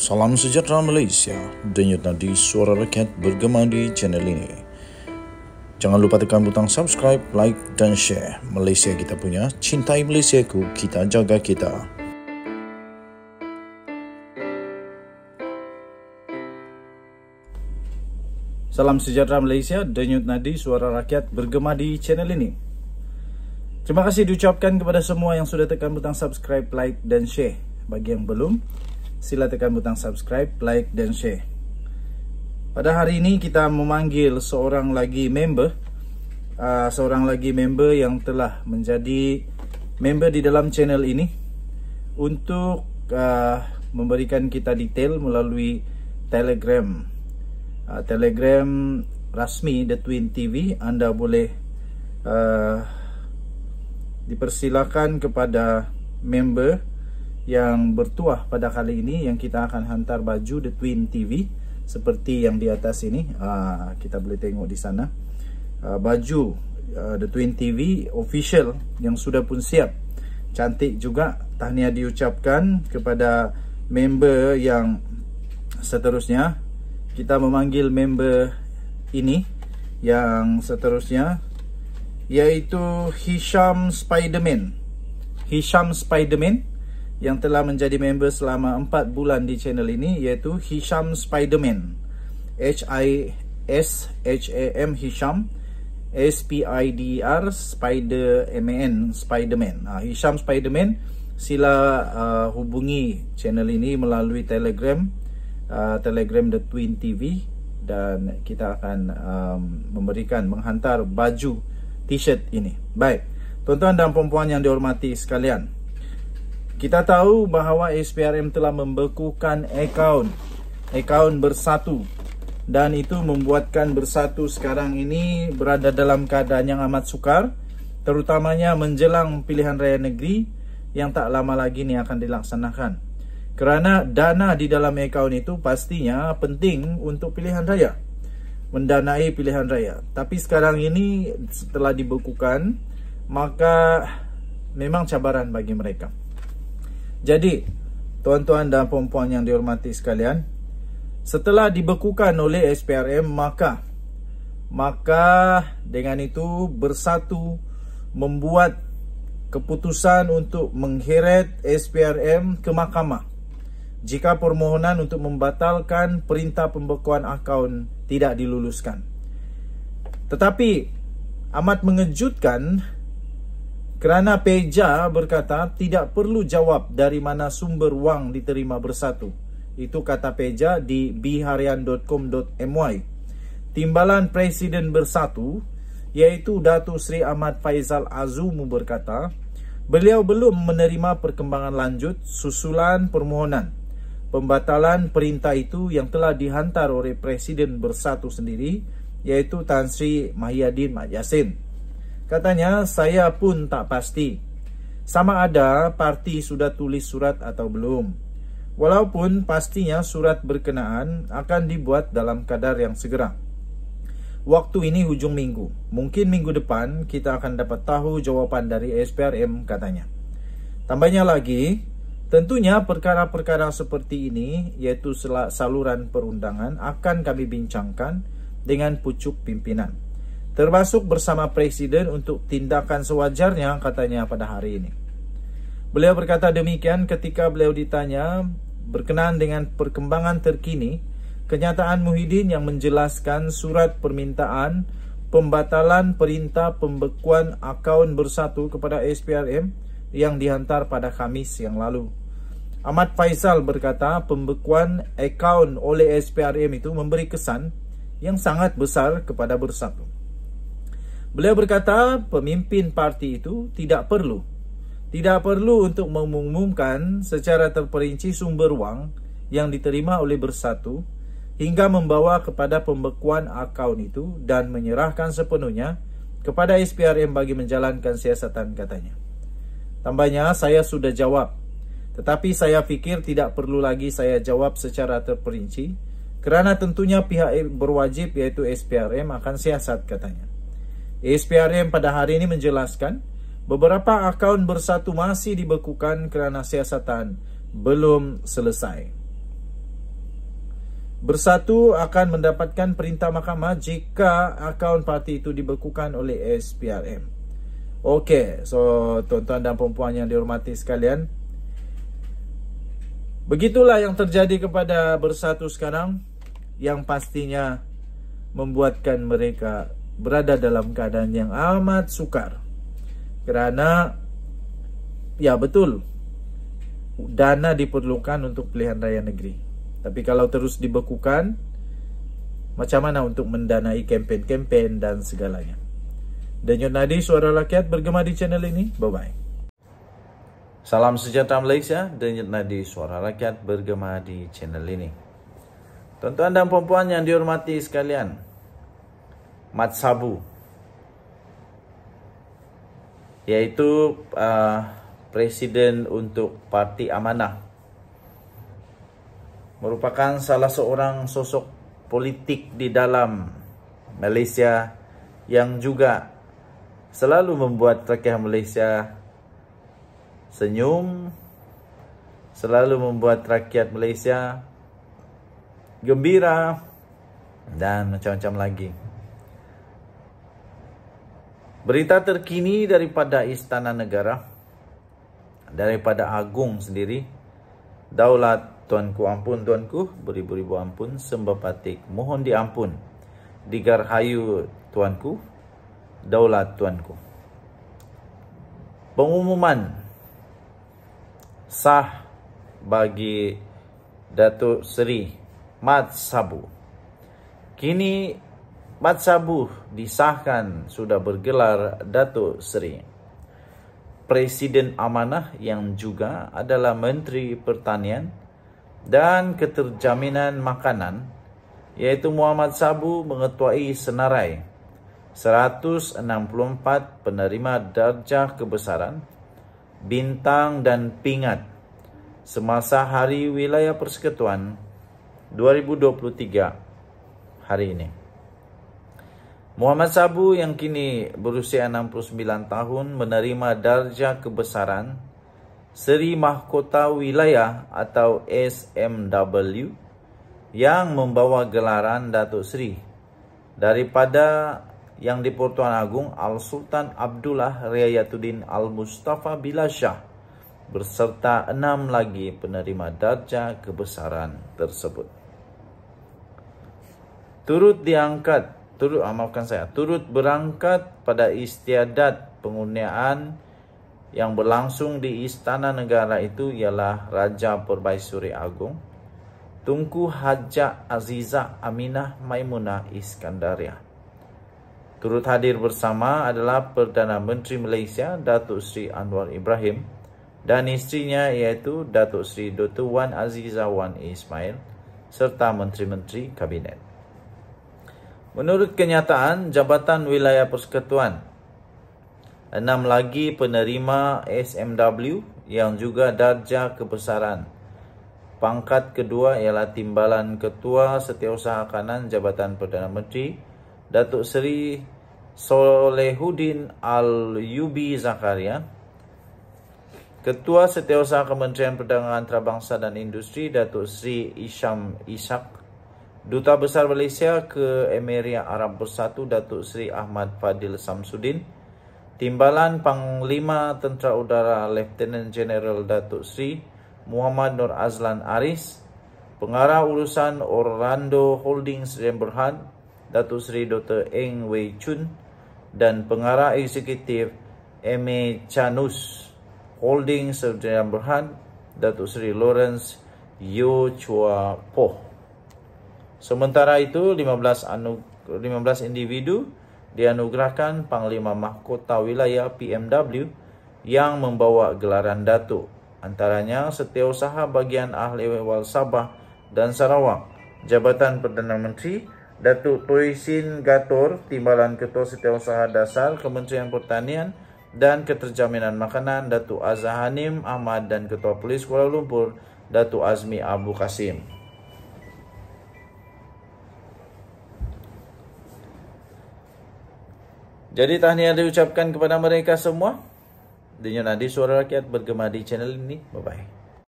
Salam sejahtera Malaysia. Denyut nadi suara rakyat bergema di channel ini. Jangan lupa tekan butang subscribe, like dan share. Malaysia kita punya, cintai Malaysia ku, kita jaga kita. Salam sejahtera Malaysia, denyut nadi suara rakyat bergema di channel ini. Terima kasih diucapkan kepada semua yang sudah tekan butang subscribe, like dan share. Bagi yang belum, sila tekan butang subscribe, like dan share. Pada hari ini kita memanggil seorang lagi member, uh, seorang lagi member yang telah menjadi member di dalam channel ini untuk uh, memberikan kita detail melalui telegram. Uh, telegram rasmi The Twin TV anda boleh uh, dipersilakan kepada member yang bertuah pada kali ini yang kita akan hantar baju The Twin TV seperti yang di atas ini uh, kita boleh tengok di sana uh, baju uh, The Twin TV official yang sudah pun siap cantik juga tahniah diucapkan kepada member yang seterusnya kita memanggil member ini yang seterusnya iaitu Hisham Spiderman Hisham Spiderman yang telah menjadi member selama 4 bulan di channel ini iaitu Hisham Spiderman H I S H A M Hisham S P I D e R Spider M A N Spiderman ha, Hisham Spiderman sila uh, hubungi channel ini melalui Telegram uh, Telegram The Twin TV dan kita akan um, memberikan menghantar baju t-shirt ini. Baik. Tuan-tuan dan puan-puan yang dihormati sekalian. Kita tahu bahawa SPRM telah membekukan akaun akaun bersatu dan itu membuatkan bersatu sekarang ini berada dalam keadaan yang amat sukar terutamanya menjelang pilihan raya negeri yang tak lama lagi ini akan dilaksanakan kerana dana di dalam akaun itu pastinya penting untuk pilihan raya mendanai pilihan raya tapi sekarang ini setelah dibekukan maka memang cabaran bagi mereka jadi, tuan-tuan dan puan-puan yang dihormati sekalian, setelah dibekukan oleh SPRM, maka maka dengan itu bersatu membuat keputusan untuk mengheret SPRM ke mahkamah jika permohonan untuk membatalkan perintah pembekuan akaun tidak diluluskan. Tetapi amat mengejutkan kerana Peja berkata tidak perlu jawab dari mana sumber wang diterima bersatu. Itu kata Peja di biharian.com.my. Timbalan Presiden Bersatu iaitu Datuk Seri Ahmad Faizal Azumu berkata beliau belum menerima perkembangan lanjut susulan permohonan pembatalan perintah itu yang telah dihantar oleh Presiden Bersatu sendiri iaitu Tan Sri Mahiyadin Mat Yassin. Katanya saya pun tak pasti Sama ada parti sudah tulis surat atau belum Walaupun pastinya surat berkenaan akan dibuat dalam kadar yang segera Waktu ini hujung minggu Mungkin minggu depan kita akan dapat tahu jawaban dari SPRM katanya Tambahnya lagi Tentunya perkara-perkara seperti ini yaitu saluran perundangan akan kami bincangkan dengan pucuk pimpinan termasuk bersama Presiden untuk tindakan sewajarnya katanya pada hari ini. Beliau berkata demikian ketika beliau ditanya berkenaan dengan perkembangan terkini kenyataan Muhyiddin yang menjelaskan surat permintaan pembatalan perintah pembekuan akaun bersatu kepada SPRM yang dihantar pada Kamis yang lalu. Ahmad Faisal berkata pembekuan akaun oleh SPRM itu memberi kesan yang sangat besar kepada bersatu. Beliau berkata pemimpin parti itu tidak perlu tidak perlu untuk mengumumkan secara terperinci sumber wang yang diterima oleh bersatu hingga membawa kepada pembekuan akaun itu dan menyerahkan sepenuhnya kepada SPRM bagi menjalankan siasatan katanya. Tambahnya saya sudah jawab tetapi saya fikir tidak perlu lagi saya jawab secara terperinci kerana tentunya pihak berwajib iaitu SPRM akan siasat katanya. SPRM pada hari ini menjelaskan beberapa akaun bersatu masih dibekukan kerana siasatan belum selesai. Bersatu akan mendapatkan perintah mahkamah jika akaun parti itu dibekukan oleh SPRM. Okey, so tuan-tuan dan perempuan yang dihormati sekalian. Begitulah yang terjadi kepada Bersatu sekarang yang pastinya membuatkan mereka berada dalam keadaan yang amat sukar. Kerana ya betul dana diperlukan untuk pilihan raya negeri. Tapi kalau terus dibekukan macam mana untuk mendanai kempen-kempen dan segalanya. Danyut Nadi, Suara Rakyat bergema di channel ini. Bye-bye. Salam sejahtera Malaysia, Danyut Nadi, Suara Rakyat bergema di channel ini. Tuan-tuan dan puan-puan yang dihormati sekalian, Matsabu Iaitu uh, Presiden untuk Parti Amanah Merupakan salah seorang sosok politik di dalam Malaysia Yang juga selalu membuat rakyat Malaysia senyum Selalu membuat rakyat Malaysia gembira dan macam-macam lagi Berita terkini daripada Istana Negara daripada Agung sendiri Daulat Tuanku ampun Tuanku beribu-ribu ampun sembah patik mohon diampun digarhayu Tuanku Daulat Tuanku Pengumuman sah bagi Datuk Seri Mat Sabu Kini Matsabuh disahkan sudah bergelar Datuk Seri. Presiden Amanah yang juga adalah Menteri Pertanian dan Keterjaminan Makanan iaitu Muhammad Sabu mengetuai senarai 164 penerima darjah kebesaran, bintang dan pingat semasa Hari Wilayah Persekutuan 2023 hari ini. Muhammad Sabu yang kini berusia 69 tahun menerima darjah kebesaran Seri Mahkota Wilayah atau SMW yang membawa gelaran Datuk Seri daripada Yang di-Pertuan Agung Al-Sultan Abdullah Riayatuddin Al-Mustafa Bilashah berserta enam lagi penerima darjah kebesaran tersebut. Turut diangkat turut ah, maafkan saya turut berangkat pada istiadat pengurniaan yang berlangsung di istana negara itu ialah Raja Perbaisuri Agung Tunku Haja Aziza Aminah Maimunah Iskandaria. Turut hadir bersama adalah Perdana Menteri Malaysia Datuk Sri Anwar Ibrahim dan istrinya iaitu Datuk Sri Dr. Wan Aziza Wan Ismail serta menteri-menteri kabinet. Menurut kenyataan Jabatan Wilayah Persekutuan, enam lagi penerima SMW yang juga darjah kebesaran. Pangkat kedua ialah Timbalan Ketua Setiausaha Kanan Jabatan Perdana Menteri, Datuk Seri Solehudin Al-Yubi Zakaria, Ketua Setiausaha Kementerian Perdagangan Antarabangsa dan Industri Datuk Seri Isham Isak. Duta Besar Malaysia ke Emiria Arab Bersatu Datuk Seri Ahmad Fadil Samsudin Timbalan Panglima Tentera Udara Lieutenant General Datuk Seri Muhammad Nur Azlan Aris Pengarah Urusan Orlando Holdings Dan Berhad Datuk Seri Dr. Eng Wei Chun dan Pengarah Eksekutif M. Chanus Holdings Dan Berhad Datuk Seri Lawrence Yo Chua Poh Sementara itu 15, anug 15 individu dianugerahkan Panglima Mahkota Wilayah PMW yang membawa gelaran Datuk. Antaranya Setiausaha Bagian Ahli Wewal Sabah dan Sarawak, Jabatan Perdana Menteri, Datuk Toisin Gator, Timbalan Ketua Setiausaha Dasar Kementerian Pertanian dan Keterjaminan Makanan, Datuk Azahanim Ahmad dan Ketua Polis Kuala Lumpur, Datuk Azmi Abu Kasim. Jadi tahniah diucapkan kepada mereka semua. Dinyonadi Suara Rakyat bergema di channel ini. Bye-bye.